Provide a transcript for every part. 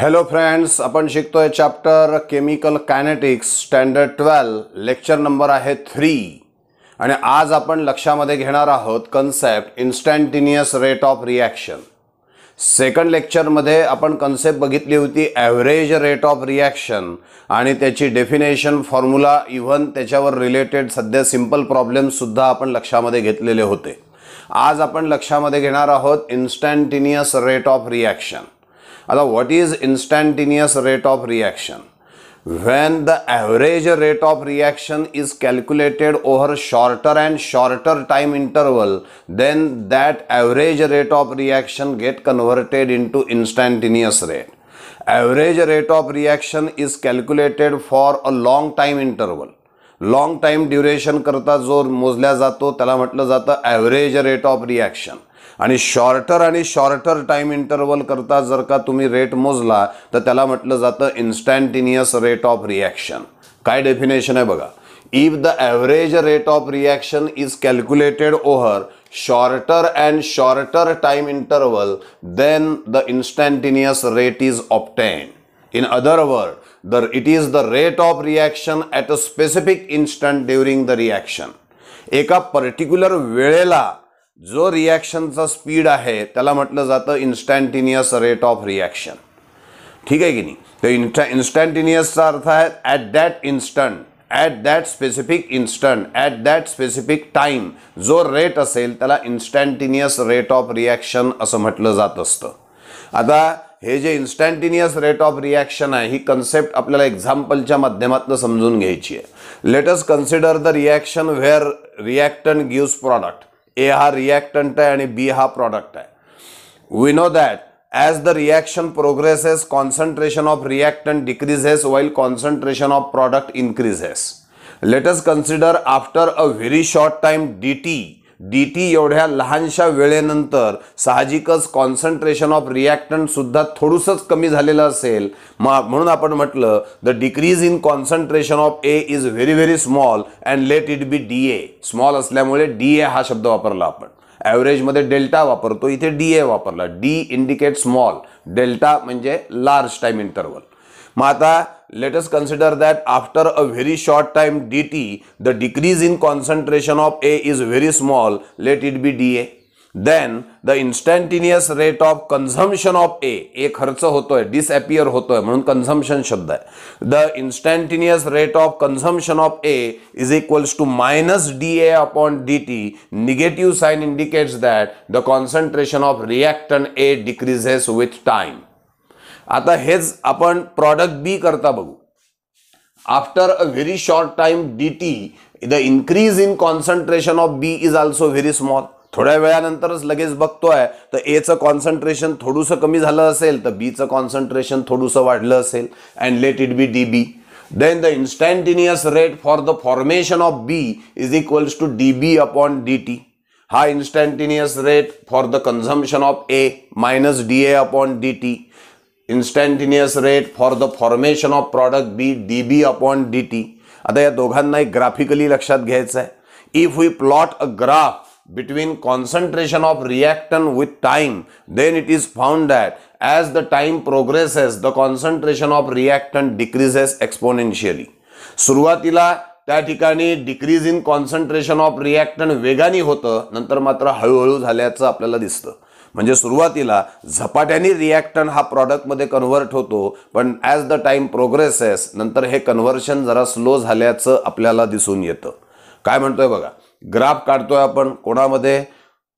Hello friends आपण शिकतोय chapter chemical kinetics standard twelve lecture number आहे थ्री आणि आज आपण लक्षामध्ये घेणार आहोत concept instantaneous rate of reaction second लेक्चरमध्ये आपण कन्सेप्ट बघितली होती ॲव्हरेज रेट ऑफ रिॲक्शन आणि त्याची डेफिनेशन फॉर्म्युला इव्हन त्याच्यावर रिलेटेड सध्या सिम्पल प्रॉब्लेमसुद्धा आपण लक्षामध्ये घेतलेले होते आज आपण लक्षामध्ये घेणार आहोत instantaneous rate of reaction what is instantaneous rate of reaction? When the average rate of reaction is calculated over shorter and shorter time interval, then that average rate of reaction get converted into instantaneous rate. Average rate of reaction is calculated for a long time interval. Long time duration करता जो मोजल्या जातो त्याला म्हटलं जातं average rate आणि shorter आणि shorter time interval करता जर का तुम्ही रेट मोजला तर त्याला म्हटलं जातं इन्स्टँटिनियस रेट ऑफ रिॲक्शन काय डेफिनेशन आहे बघा if the average rate of reaction is calculated over shorter and shorter time interval then the instantaneous rate is obtain in other word there it is the rate of reaction at a specific instant during the reaction एका particular वेळेला जो रिॲक्शनचा speed आहे त्याला म्हटलं जातं instantaneous rate of reaction ठीक आहे की नाही तर इन्स्टा इन्स्टँटिनियसचा अर्थ आहे at that instant at that specific instant at that specific time जो रेट असेल त्याला इन्स्टँटिनियस रेट ऑफ रिॲक्शन असं म्हटलं जात असतं आता हे जे इन्स्टँटिनियस रेट ऑफ रिॲक्शन आहे ही कन्सेप्ट आपल्याला एक्झाम्पलच्या माध्यमातून समजून घ्यायची आहे let's consider the reaction where reactant gives product A हा reactant and यानी B हा product We know that as the reaction progresses concentration of reactant decreases while concentration of product increases Let us consider after a very short time DT D T एवढ्या लहानशा वेळेनंतर साहजिकच concentration of सुद्धा थोडूसंच कमी झालेलं असेल म्हणून आपण म्हटलं the decrease in concentration of A is very very small and let it be D A small असल्यामुळे डी ए हा शब्द वापरला आपण ॲव्हरेजमध्ये डेल्टा वापरतो इथे डी ए वापरला डी इंडिकेट स्मॉल डेल्टा म्हणजे लार्ज टाईम इंटरवल मग आता let us consider that after a very short time dt the decrease in concentration of a is very small let it be da then the instantaneous rate of consumption of a a kharcha hoto hai disappear hoto hai manun consumption shabd hai the instantaneous rate of consumption of a is equals to minus da upon dt negative sign indicates that the concentration of reactant a decreases with time आता हेच आपण product B करता बघू after a very short time D T the increase in concentration of B is also very small थोड्या वेळानंतरच लगेच बघतोय तर एचं कॉन्सन्ट्रेशन थोडंसं कमी झालं असेल तर बीचं कॉन्सन्ट्रेशन थोडंसं वाढलं असेल and let it be D B then the instantaneous rate for the formation of B is equals to D B upon D T हा instantaneous rate for the consumption of A minus D A upon D T instantaneous rate for the formation of product B D B upon D T आता या दोघांना एक graphically लक्षात घ्यायचं आहे if we plot a graph between concentration of रिॲक्टन with time then it is found that as the time progresses the concentration of reactant decreases exponentially सुरुवातीला त्या ठिकाणी decrease in concentration of reactant वेगाने होतं नंतर मात्र हळूहळू झाल्याचं आपल्याला दिसतं म्हणजे सुरुवातीला झपाट्याने रिॲक्टन हा प्रॉडक्टमध्ये कन्व्हर्ट होतो पण ॲज द टाईम प्रोग्रेसेस नंतर हे कन्व्हर्शन जरा स्लो झाल्याचं आपल्याला दिसून येतं काय म्हणतोय बघा ग्राफ काढतोय आपण कोणामध्ये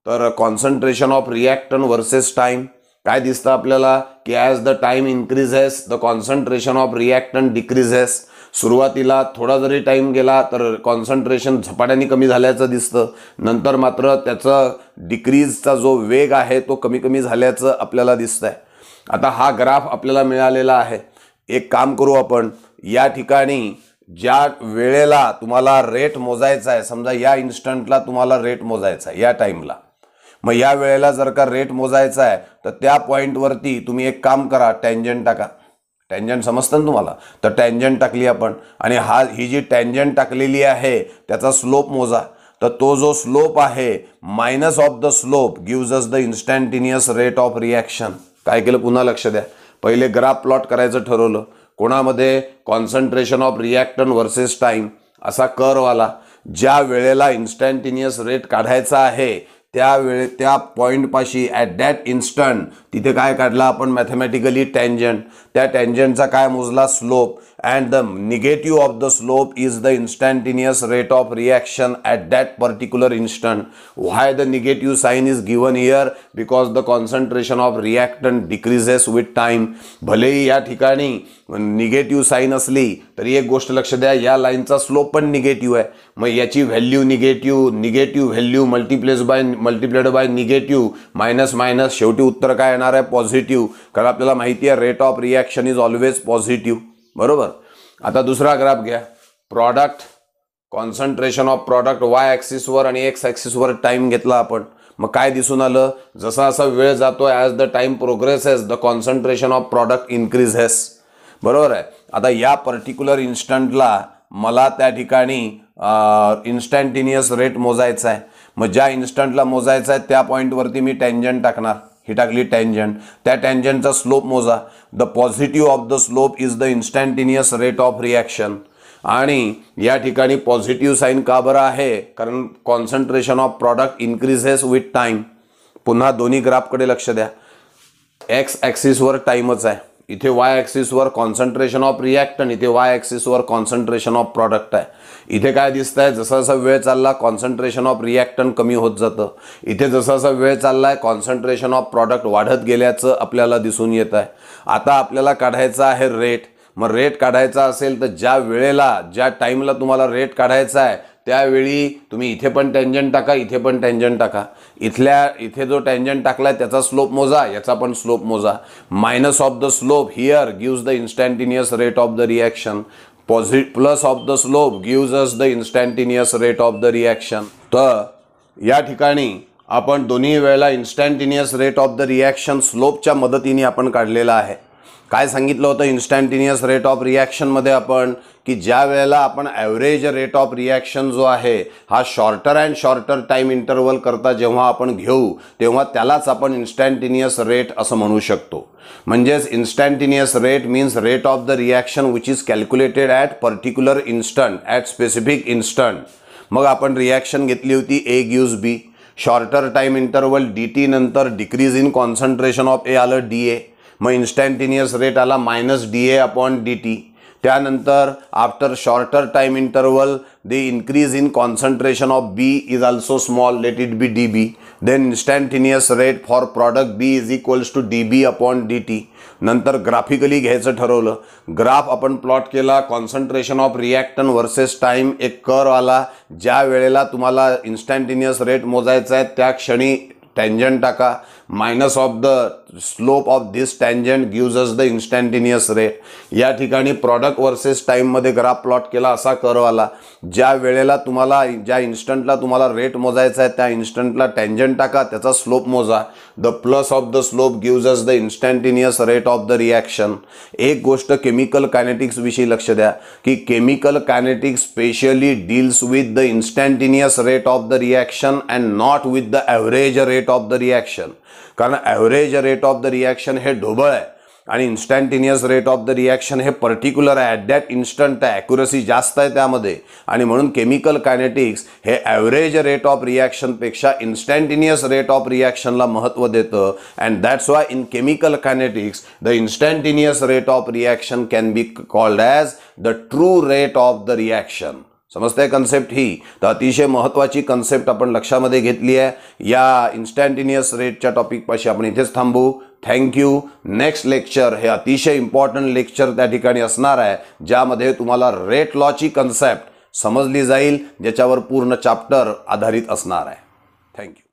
तर concentration of reactant versus time काय दिसतं आपल्याला की as the time increases the concentration of reactant decreases सुरुवातीला थोडा जरी टाईम गेला तर कॉन्सन्ट्रेशन झपाट्याने कमी झाल्याचं दिसतं नंतर मात्र त्याचा डिक्रीजचा जो वेग आहे तो कमी कमी झाल्याचं आपल्याला दिसतंय आहे आता हा ग्राफ आपल्याला मिळालेला आहे एक काम करू आपण या ठिकाणी ज्या वेळेला तुम्हाला रेट मोजायचा आहे समजा या इन्स्टंटला तुम्हाला रेट मोजायचा आहे या टाईमला मग या वेळेला जर का रेट मोजायचा आहे तर त्या पॉईंटवरती तुम्ही एक काम करा टँजंट टाका टँजंट समजतं ना तुम्हाला तर टँजंट टाकली आपण आणि हा ही जी टँजंट टाकलेली आहे त्याचा स्लोप मोजा तर तो जो स्लोप आहे minus of the slope gives us the instantaneous rate of reaction काय केलं पुन्हा लक्ष द्या पहिले ग्राफ प्लॉट करायचं ठरवलं कोणामध्ये concentration of reactant versus time असा करवाला ज्या वेळेला इन्स्टँटिनियस रेट काढायचा आहे त्यावेळे त्या पॉईंटपाशी ॲट दॅट इन्स्टंट तिथे काय काढला आपण मॅथमॅटिकली टँजंट त्या टँजंटचा काय मोजला slope and the negative of the slope is the instantaneous rate of reaction at that particular instant. Why the negative sign is given here? Because the concentration of reactant decreases with time. ही या ठिकाणी negative sine असली तरी एक गोष्ट लक्ष द्या या लाईनचा स्लोप पण निगेटिव्ह आहे मग याची value negative negative, value multiplies by multiplied by negative minus minus शेवटी उत्तर काय येणार आहे पॉझिटिव्ह कारण आपल्याला माहिती आहे rate of reaction is always positive. बरोबर आता दुसरा ग्राफ घ्या product concentration of product Y ॲक्सिसवर आणि एक्स ॲक्सिसवर टाइम घेतला आपण मग काय दिसून आलं जसा असा वेळ जातो as the time has the concentration of product increase has बरोबर आहे आता या पर्टिक्युलर इन्स्टंटला मला त्या ठिकाणी इन्स्टँटिनियस रेट मोजायचा आहे मग ज्या इन्स्टंटला मोजायचा आहे त्या पॉईंटवरती मी टँजंट टाकणार ही टाकली टँजंट त्या टँजंटचा स्लोप मोजा the positive of the slope is the instantaneous rate of reaction आणि या ठिकाणी पॉझिटिव्ह साईन का बरं आहे कारण concentration of product increases with time पुन्हा दोन्ही ग्राफकडे लक्ष द्या एक्स ॲक्सिसवर टाईमच आहे इथे वाय ॲक्सिसवर कॉन्सन्ट्रेशन ऑफ रिॲक्टन इथे वाय ॲक्सिसवर कॉन्सन्ट्रेशन ऑफ प्रॉडक्ट आहे इथे काय दिसत आहे जसा जसा वेळ चालला कॉन्सन्ट्रेशन ऑफ रिॲक्टन कमी होत जातं इथे जसा जसा वेळ चालला आहे कॉन्सन्ट्रेशन ऑफ प्रॉडक्ट वाढत गेल्याचं आपल्याला दिसून येत आहे आता आपल्याला काढायचं आहे रेट मग रेट काढायचा असेल तर ज्या वेळेला ज्या टाईमला तुम्हाला रेट काढायचा आहे त्यावेळी तुम्ही इथे पण टेंजन टाका इथे पण टेंजन टाका इथल्या इथे जो टँजंट टाकला आहे त्याचा स्लोप मोजा याचा पण स्लोप मोजा minus of the slope here gives the instantaneous rate of the reaction पॉझि plus of the slope gives us the instantaneous rate of the reaction तर या ठिकाणी आपण दोन्ही वेळेला इन्स्टँटिनियस रेट ऑफ द रिॲक्शन स्लोपच्या मदतीने आपण काढलेला आहे काय सांगितलं होतं इन्स्टँटिनियस रेट ऑफ रिॲक्शनमध्ये आपण की ज्या वेळेला आपण ॲव्हरेज रेट ऑफ रिॲक्शन जो आहे हा shorter and shorter time interval करता जेव्हा आपण घेऊ तेव्हा त्यालाच आपण इन्स्टँटिनियस रेट असं म्हणू शकतो म्हणजेच instantaneous rate means rate of the reaction which is calculated at particular instant at specific instant मग आपण रिॲक्शन घेतली होती A gives B shorter time interval D T नंतर decrease in concentration of A आलं डी ए मग instantaneous rate आला minus D A upon D T त्यानंतर after shorter time interval the increase in concentration of B is also small let it be D B then instantaneous rate for product B is equals to D B upon D T नंतर graphically घ्यायचं ठरवलं graph आपण plot केला concentration of reactant versus time एक कर आला ज्या वेळेला तुम्हाला इन्स्टँटेनियस रेट मोजायचा आहे त्या क्षणी टेंजन टाका minus of the slope of this tangent gives us the instantaneous rate या ठिकाणी प्रॉडक्ट वर्सेस टाईममध्ये ग्राफ प्लॉट केला असा कर्व आला ज्या वेळेला तुम्हाला ज्या इन्स्टंटला तुम्हाला रेट मोजायचा आहे त्या इन्स्टंटला टँजंट टाका त्याचा स्लोप मोजा the plus of the slope gives us the instantaneous rate of the reaction एक गोष्ट केमिकल कायनेटिक्सविषयी लक्ष द्या की chemical kinetics specially deals with the instantaneous rate of the reaction and not with the average rate of the reaction कारण average rate of the reaction हे ढोबळ आहे आणि instantaneous rate of the reaction हे पर्टिक्युलर आहे at that instant आहे accuracy जास्त आहे त्यामध्ये आणि म्हणून केमिकल कायनेटिक्स हे ॲव्हरेज रेट ऑफ रिॲक्शनपेक्षा इन्स्टंटेनियस रेट ऑफ रिॲक्शनला महत्त्व देतं and that's why in chemical kinetics the instantaneous rate of reaction can be called as the true rate of the reaction समजते कन्सेप्ट ही तर अतिशय महत्त्वाची कन्सेप्ट आपण लक्षामध्ये घेतली आहे या इन्स्टँटिनियस रेटच्या टॉपिकपाशी आपण इथेच थांबू थँक्यू नेक्स्ट लेक्चर हे अतिशय इम्पॉर्टंट लेक्चर त्या ठिकाणी असणार आहे ज्यामध्ये तुम्हाला रेट लॉची कन्सेप्ट समजली जाईल ज्याच्यावर पूर्ण चाप्टर आधारित असणार आहे थँक्यू